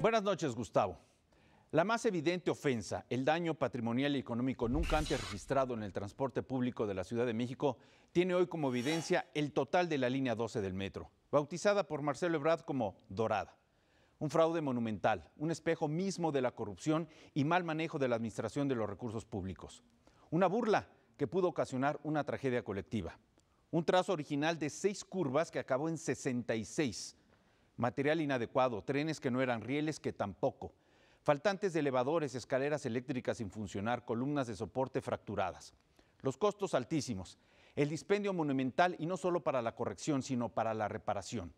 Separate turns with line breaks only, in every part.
Buenas noches, Gustavo. La más evidente ofensa, el daño patrimonial y económico nunca antes registrado en el transporte público de la Ciudad de México, tiene hoy como evidencia el total de la línea 12 del metro, bautizada por Marcelo Ebrard como Dorada. Un fraude monumental, un espejo mismo de la corrupción y mal manejo de la administración de los recursos públicos. Una burla que pudo ocasionar una tragedia colectiva. Un trazo original de seis curvas que acabó en 66 material inadecuado, trenes que no eran rieles que tampoco, faltantes de elevadores, escaleras eléctricas sin funcionar, columnas de soporte fracturadas. Los costos altísimos, el dispendio monumental y no solo para la corrección, sino para la reparación.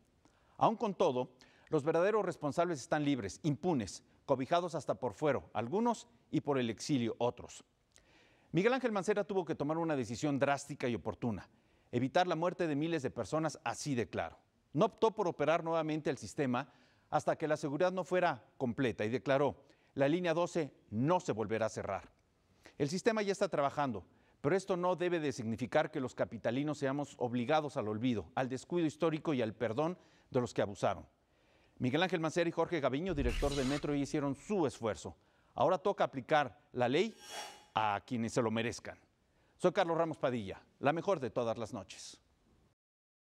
Aún con todo, los verdaderos responsables están libres, impunes, cobijados hasta por fuero, algunos y por el exilio, otros. Miguel Ángel Mancera tuvo que tomar una decisión drástica y oportuna, evitar la muerte de miles de personas así de claro. No optó por operar nuevamente el sistema hasta que la seguridad no fuera completa y declaró, la línea 12 no se volverá a cerrar. El sistema ya está trabajando, pero esto no debe de significar que los capitalinos seamos obligados al olvido, al descuido histórico y al perdón de los que abusaron. Miguel Ángel Mancera y Jorge Gaviño, director de Metro, hicieron su esfuerzo. Ahora toca aplicar la ley a quienes se lo merezcan. Soy Carlos Ramos Padilla, la mejor de todas las noches.